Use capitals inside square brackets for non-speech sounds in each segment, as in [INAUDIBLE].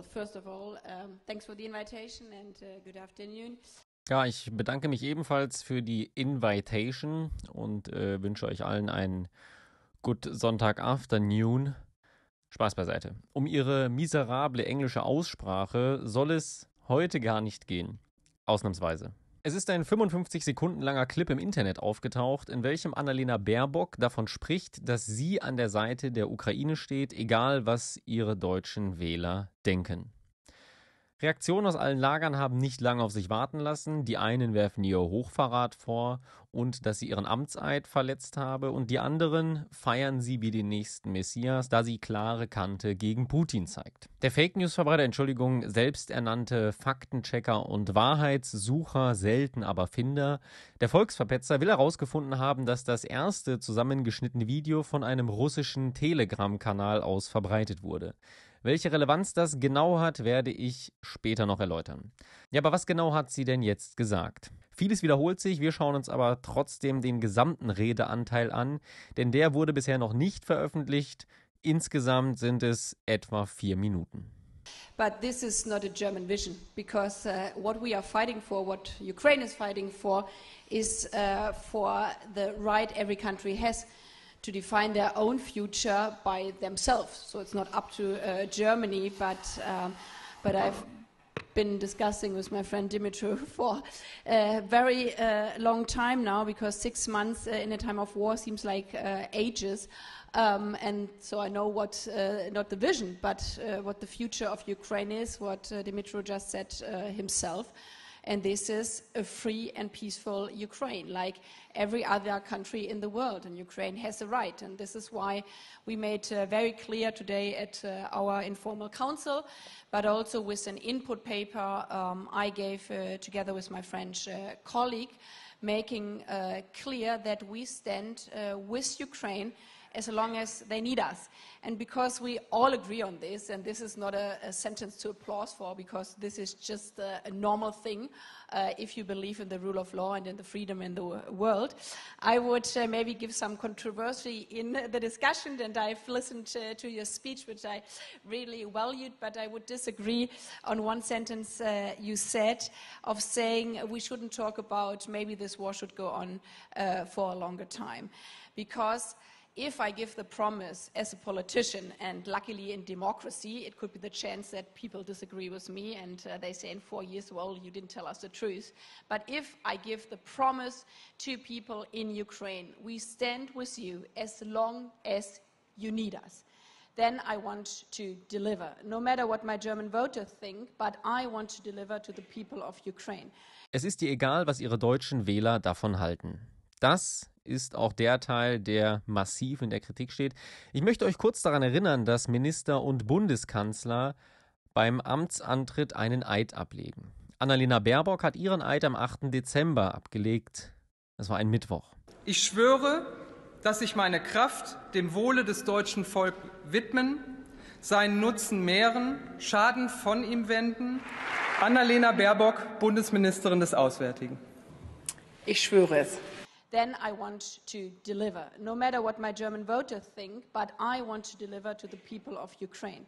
Well, first of all, um, thanks for the invitation and uh, good afternoon. Ja, ich bedanke mich ebenfalls für die Invitation und äh, wünsche euch allen einen Good Sonntag Afternoon. Spaß beiseite. Um ihre miserable englische Aussprache soll es heute gar nicht gehen. Ausnahmsweise. Es ist ein 55 Sekunden langer Clip im Internet aufgetaucht, in welchem Annalena Baerbock davon spricht, dass sie an der Seite der Ukraine steht, egal was ihre deutschen Wähler denken. Reaktionen aus allen Lagern haben nicht lange auf sich warten lassen. Die einen werfen ihr Hochverrat vor und dass sie ihren Amtseid verletzt habe und die anderen feiern sie wie den nächsten Messias, da sie klare Kante gegen Putin zeigt. Der Fake News Verbreiter, Entschuldigung, selbsternannte Faktenchecker und Wahrheitssucher, selten aber Finder. Der Volksverpetzer will herausgefunden haben, dass das erste zusammengeschnittene Video von einem russischen Telegram-Kanal aus verbreitet wurde. Welche Relevanz das genau hat, werde ich später noch erläutern. Ja, aber was genau hat sie denn jetzt gesagt? Vieles wiederholt sich, wir schauen uns aber trotzdem den gesamten Redeanteil an, denn der wurde bisher noch nicht veröffentlicht. Insgesamt sind es etwa vier Minuten. But this is not a German vision because uh, what we are fighting for, what Ukraine is fighting for, is uh, for the right every country has. to define their own future by themselves. So it's not up to uh, Germany, but um, but I've been discussing with my friend Dimitri [LAUGHS] for a very uh, long time now because six months uh, in a time of war seems like uh, ages. Um, and so I know what, uh, not the vision, but what the future of Ukraine is, what Dimitri just said himself and this is a free and peaceful Ukraine, like every other country in the world, and Ukraine has a right. And this is why we made uh, very clear today at uh, our informal council, but also with an input paper um, I gave uh, together with my French uh, colleague, making uh, clear that we stand uh, with Ukraine as long as they need us. And because we all agree on this, and this is not a, a sentence to applause for, because this is just a, a normal thing uh, if you believe in the rule of law and in the freedom in the world, I would uh, maybe give some controversy in the discussion. And I've listened to your speech, which I really valued, but I would disagree on one sentence uh, you said of saying we shouldn't talk about maybe this war should go on uh, for a longer time. Because if I give the promise as a politician, and luckily in democracy, it could be the chance that people disagree with me and uh, they say in four years, well, you didn't tell us the truth. But if I give the promise to people in Ukraine, we stand with you as long as you need us then I want to deliver, no matter what my German voters think, but I want to deliver to the people of Ukraine. Es ist ihr egal, was ihre deutschen Wähler davon halten. Das ist auch der Teil, der massiv in der Kritik steht. Ich möchte euch kurz daran erinnern, dass Minister und Bundeskanzler beim Amtsantritt einen Eid ablegen. Annalena Baerbock hat ihren Eid am 8. Dezember abgelegt. Das war ein Mittwoch. Ich schwöre, dass ich meine Kraft dem Wohle des deutschen Volkes widmen, seinen Nutzen mehren, Schaden von ihm wenden. Annalena Baerbock, Bundesministerin des Auswärtigen. Ich schwöre es then I want to deliver, no matter what my German voters think, but I want to deliver to the people of Ukraine.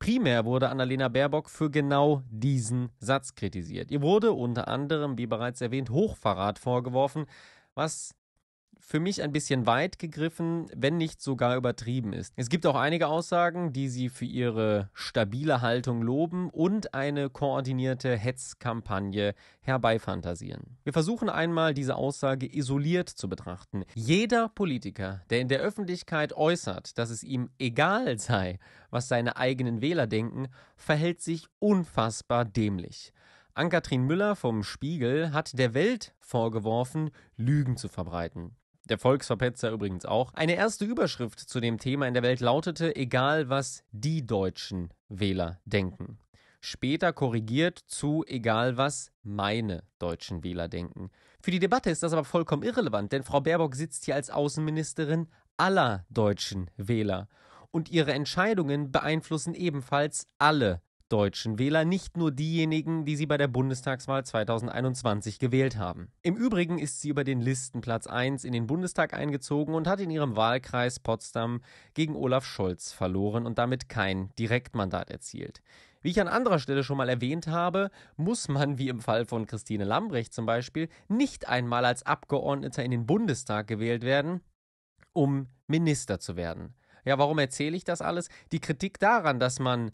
Primär wurde Annalena Baerbock für genau diesen Satz kritisiert. Ihr wurde unter anderem, wie bereits erwähnt, Hochverrat vorgeworfen, was für mich ein bisschen weit gegriffen, wenn nicht sogar übertrieben ist. Es gibt auch einige Aussagen, die sie für ihre stabile Haltung loben und eine koordinierte Hetzkampagne herbeifantasieren. Wir versuchen einmal, diese Aussage isoliert zu betrachten. Jeder Politiker, der in der Öffentlichkeit äußert, dass es ihm egal sei, was seine eigenen Wähler denken, verhält sich unfassbar dämlich. Ann-Kathrin Müller vom Spiegel hat der Welt vorgeworfen, Lügen zu verbreiten. Der Volksverpetzer übrigens auch. Eine erste Überschrift zu dem Thema in der Welt lautete, egal was die deutschen Wähler denken. Später korrigiert zu, egal was meine deutschen Wähler denken. Für die Debatte ist das aber vollkommen irrelevant, denn Frau Baerbock sitzt hier als Außenministerin aller deutschen Wähler. Und ihre Entscheidungen beeinflussen ebenfalls alle deutschen Wähler, nicht nur diejenigen, die sie bei der Bundestagswahl 2021 gewählt haben. Im Übrigen ist sie über den Listenplatz 1 in den Bundestag eingezogen und hat in ihrem Wahlkreis Potsdam gegen Olaf Scholz verloren und damit kein Direktmandat erzielt. Wie ich an anderer Stelle schon mal erwähnt habe, muss man, wie im Fall von Christine Lambrecht zum Beispiel, nicht einmal als Abgeordneter in den Bundestag gewählt werden, um Minister zu werden. Ja, warum erzähle ich das alles? Die Kritik daran, dass man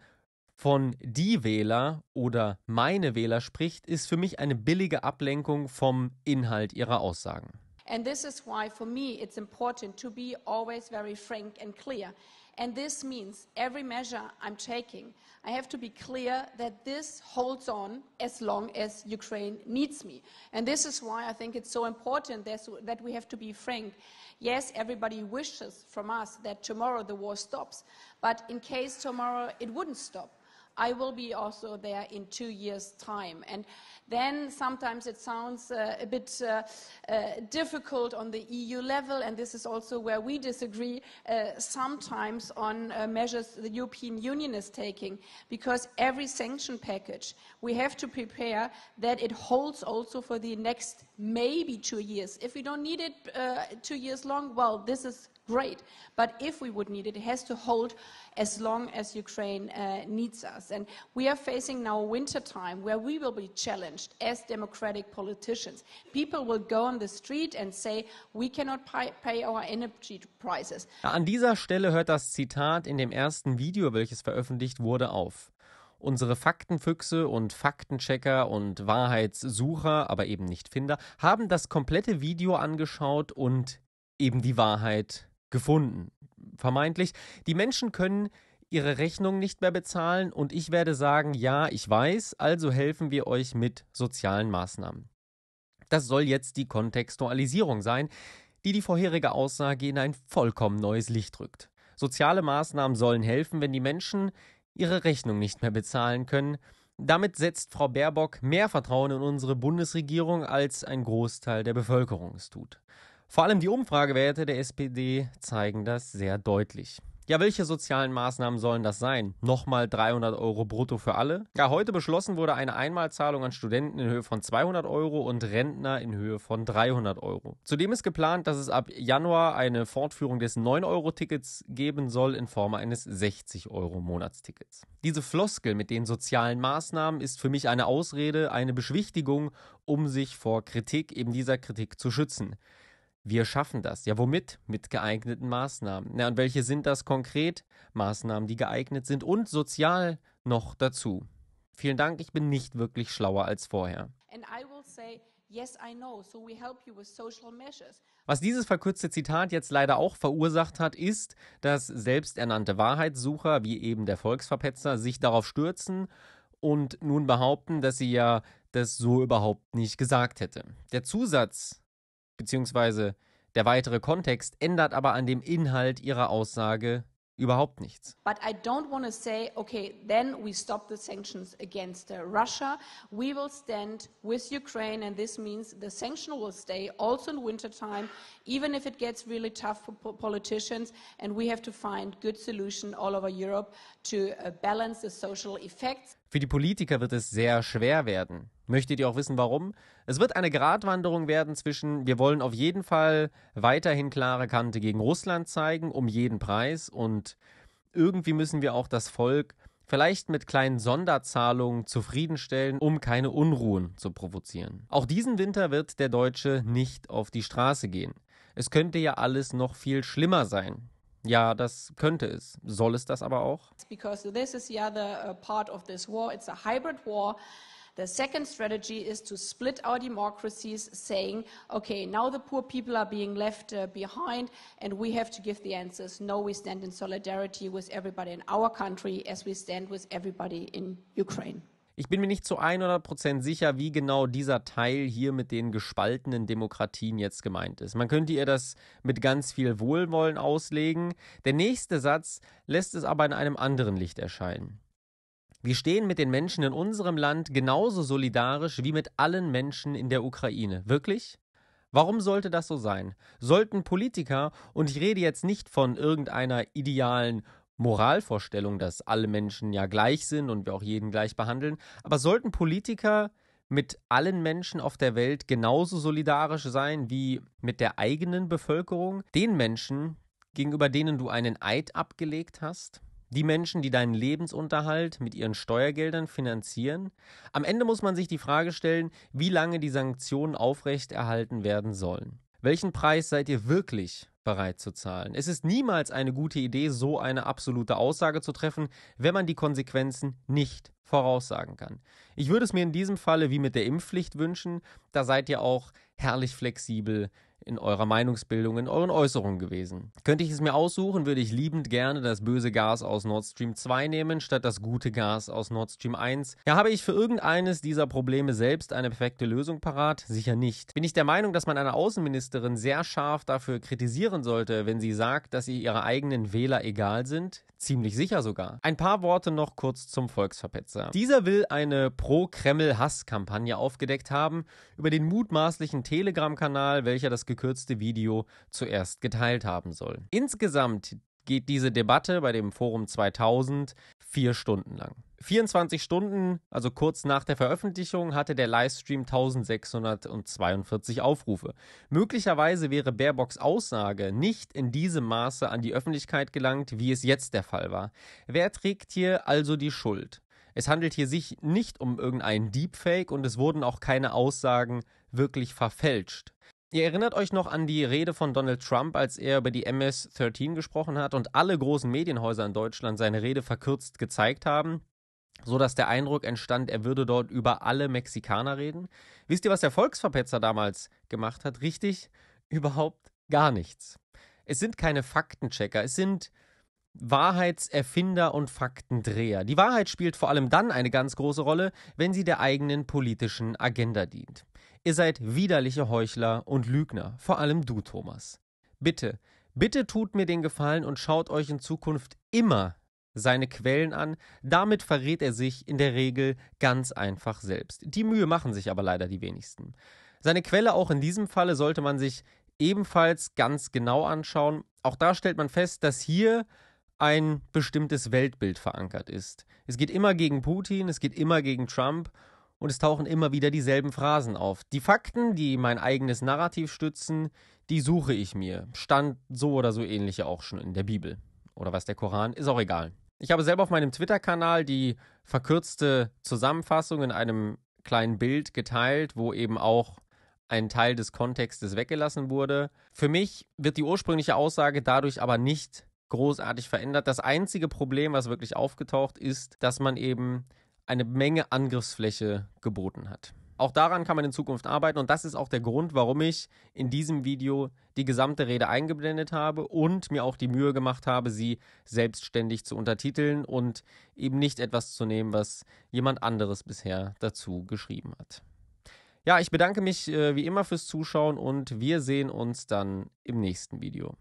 von die Wähler oder meine Wähler spricht, ist für mich eine billige Ablenkung vom Inhalt ihrer Aussagen. And this is why for me it's important to be always very frank and clear. And this means every measure I'm taking, I have to be clear that this holds on as long as Ukraine needs me. And this is why I think it's so important that we have to be frank. Yes, everybody wishes from us that tomorrow the war stops, but in case tomorrow it wouldn't stop, I will be also there in two years' time. And then sometimes it sounds uh, a bit uh, uh, difficult on the EU level, and this is also where we disagree uh, sometimes on uh, measures the European Union is taking, because every sanction package we have to prepare that it holds also for the next maybe two years. If we don't need it uh, two years long, well, this is great. But if we would need it, it has to hold as long as Ukraine uh, needs us. And we are facing now a winter time where we will be challenged as democratic politicians. People will go on the street and say, we cannot pay, pay our energy prices. An dieser Stelle hört das Zitat in dem ersten Video, welches veröffentlicht wurde, auf. Unsere Faktenfüchse und Faktenchecker und Wahrheitssucher, aber eben nicht Finder, haben das komplette Video angeschaut und eben die Wahrheit gefunden. Vermeintlich. Die Menschen können ihre Rechnung nicht mehr bezahlen und ich werde sagen, ja, ich weiß, also helfen wir euch mit sozialen Maßnahmen. Das soll jetzt die Kontextualisierung sein, die die vorherige Aussage in ein vollkommen neues Licht rückt. Soziale Maßnahmen sollen helfen, wenn die Menschen ihre Rechnung nicht mehr bezahlen können. Damit setzt Frau Baerbock mehr Vertrauen in unsere Bundesregierung, als ein Großteil der Bevölkerung es tut. Vor allem die Umfragewerte der SPD zeigen das sehr deutlich. Ja, welche sozialen Maßnahmen sollen das sein? Nochmal 300 Euro brutto für alle? Ja, heute beschlossen wurde eine Einmalzahlung an Studenten in Höhe von 200 Euro und Rentner in Höhe von 300 Euro. Zudem ist geplant, dass es ab Januar eine Fortführung des 9-Euro-Tickets geben soll in Form eines 60-Euro-Monatstickets. Diese Floskel mit den sozialen Maßnahmen ist für mich eine Ausrede, eine Beschwichtigung, um sich vor Kritik eben dieser Kritik zu schützen wir schaffen das. Ja, womit? Mit geeigneten Maßnahmen. Na, und welche sind das konkret? Maßnahmen, die geeignet sind und sozial noch dazu. Vielen Dank, ich bin nicht wirklich schlauer als vorher. Was dieses verkürzte Zitat jetzt leider auch verursacht hat, ist, dass selbsternannte Wahrheitssucher, wie eben der Volksverpetzer, sich darauf stürzen und nun behaupten, dass sie ja das so überhaupt nicht gesagt hätte. Der Zusatz beziehungsweise der weitere Kontext ändert aber an dem Inhalt ihrer Aussage überhaupt nichts. But I don't want to say, okay, then we stop the sanctions against uh, Russia. We will stand with Ukraine, and this means the sanction will stay also in wintertime, even if it gets really tough for po politicians. And we have to find good solution all over Europe to uh, balance the social effects. Für die Politiker wird es sehr schwer werden. Möchtet ihr auch wissen, warum? Es wird eine Gratwanderung werden zwischen, wir wollen auf jeden Fall weiterhin klare Kante gegen Russland zeigen, um jeden Preis, und irgendwie müssen wir auch das Volk vielleicht mit kleinen Sonderzahlungen zufriedenstellen, um keine Unruhen zu provozieren. Auch diesen Winter wird der Deutsche nicht auf die Straße gehen. Es könnte ja alles noch viel schlimmer sein. Ja, das könnte es. Soll es das aber auch? Because this is the other uh, part of this war. It's a hybrid war. The second strategy is to split our democracies, saying, okay, now the poor people are being left uh, behind, and we have to give the answers. No, we stand in solidarity with everybody in our country, as we stand with everybody in Ukraine. Ich bin mir nicht zu 100% sicher, wie genau dieser Teil hier mit den gespaltenen Demokratien jetzt gemeint ist. Man könnte ihr das mit ganz viel Wohlwollen auslegen. Der nächste Satz lässt es aber in einem anderen Licht erscheinen. Wir stehen mit den Menschen in unserem Land genauso solidarisch wie mit allen Menschen in der Ukraine. Wirklich? Warum sollte das so sein? Sollten Politiker, und ich rede jetzt nicht von irgendeiner idealen Moralvorstellung, dass alle Menschen ja gleich sind und wir auch jeden gleich behandeln. Aber sollten Politiker mit allen Menschen auf der Welt genauso solidarisch sein wie mit der eigenen Bevölkerung, den Menschen, gegenüber denen du einen Eid abgelegt hast? Die Menschen, die deinen Lebensunterhalt mit ihren Steuergeldern finanzieren? Am Ende muss man sich die Frage stellen, wie lange die Sanktionen aufrechterhalten werden sollen. Welchen Preis seid ihr wirklich bereit zu zahlen? Es ist niemals eine gute Idee, so eine absolute Aussage zu treffen, wenn man die Konsequenzen nicht voraussagen kann. Ich würde es mir in diesem Falle wie mit der Impfpflicht wünschen, da seid ihr auch herrlich flexibel in eurer Meinungsbildung, in euren Äußerungen gewesen. Könnte ich es mir aussuchen, würde ich liebend gerne das böse Gas aus Nord Stream 2 nehmen, statt das gute Gas aus Nord Stream 1. Ja, habe ich für irgendeines dieser Probleme selbst eine perfekte Lösung parat? Sicher nicht. Bin ich der Meinung, dass man eine Außenministerin sehr scharf dafür kritisieren sollte, wenn sie sagt, dass ihr ihre eigenen Wähler egal sind? ziemlich sicher sogar. Ein paar Worte noch kurz zum Volksverpetzer. Dieser will eine Pro-Kreml-Hass-Kampagne aufgedeckt haben über den mutmaßlichen Telegram-Kanal, welcher das gekürzte Video zuerst geteilt haben soll. Insgesamt geht diese Debatte bei dem Forum 2000 vier Stunden lang. 24 Stunden, also kurz nach der Veröffentlichung, hatte der Livestream 1642 Aufrufe. Möglicherweise wäre Baerbocks Aussage nicht in diesem Maße an die Öffentlichkeit gelangt, wie es jetzt der Fall war. Wer trägt hier also die Schuld? Es handelt hier sich nicht um irgendeinen Deepfake und es wurden auch keine Aussagen wirklich verfälscht. Ihr erinnert euch noch an die Rede von Donald Trump, als er über die MS-13 gesprochen hat und alle großen Medienhäuser in Deutschland seine Rede verkürzt gezeigt haben so dass der Eindruck entstand, er würde dort über alle Mexikaner reden. Wisst ihr, was der Volksverpetzer damals gemacht hat? Richtig, [LAUGHS] überhaupt gar nichts. Es sind keine Faktenchecker, es sind Wahrheitserfinder und Faktendreher. Die Wahrheit spielt vor allem dann eine ganz große Rolle, wenn sie der eigenen politischen Agenda dient. Ihr seid widerliche Heuchler und Lügner, vor allem du, Thomas. Bitte, bitte tut mir den Gefallen und schaut euch in Zukunft immer seine Quellen an. Damit verrät er sich in der Regel ganz einfach selbst. Die Mühe machen sich aber leider die wenigsten. Seine Quelle auch in diesem Falle sollte man sich ebenfalls ganz genau anschauen. Auch da stellt man fest, dass hier ein bestimmtes Weltbild verankert ist. Es geht immer gegen Putin, es geht immer gegen Trump und es tauchen immer wieder dieselben Phrasen auf. Die Fakten, die mein eigenes Narrativ stützen, die suche ich mir. Stand so oder so ähnliche auch schon in der Bibel. Oder was der Koran, ist auch egal. Ich habe selber auf meinem Twitter-Kanal die verkürzte Zusammenfassung in einem kleinen Bild geteilt, wo eben auch ein Teil des Kontextes weggelassen wurde. Für mich wird die ursprüngliche Aussage dadurch aber nicht großartig verändert. Das einzige Problem, was wirklich aufgetaucht ist, dass man eben eine Menge Angriffsfläche geboten hat. Auch daran kann man in Zukunft arbeiten und das ist auch der Grund, warum ich in diesem Video die gesamte Rede eingeblendet habe und mir auch die Mühe gemacht habe, sie selbstständig zu untertiteln und eben nicht etwas zu nehmen, was jemand anderes bisher dazu geschrieben hat. Ja, ich bedanke mich äh, wie immer fürs Zuschauen und wir sehen uns dann im nächsten Video.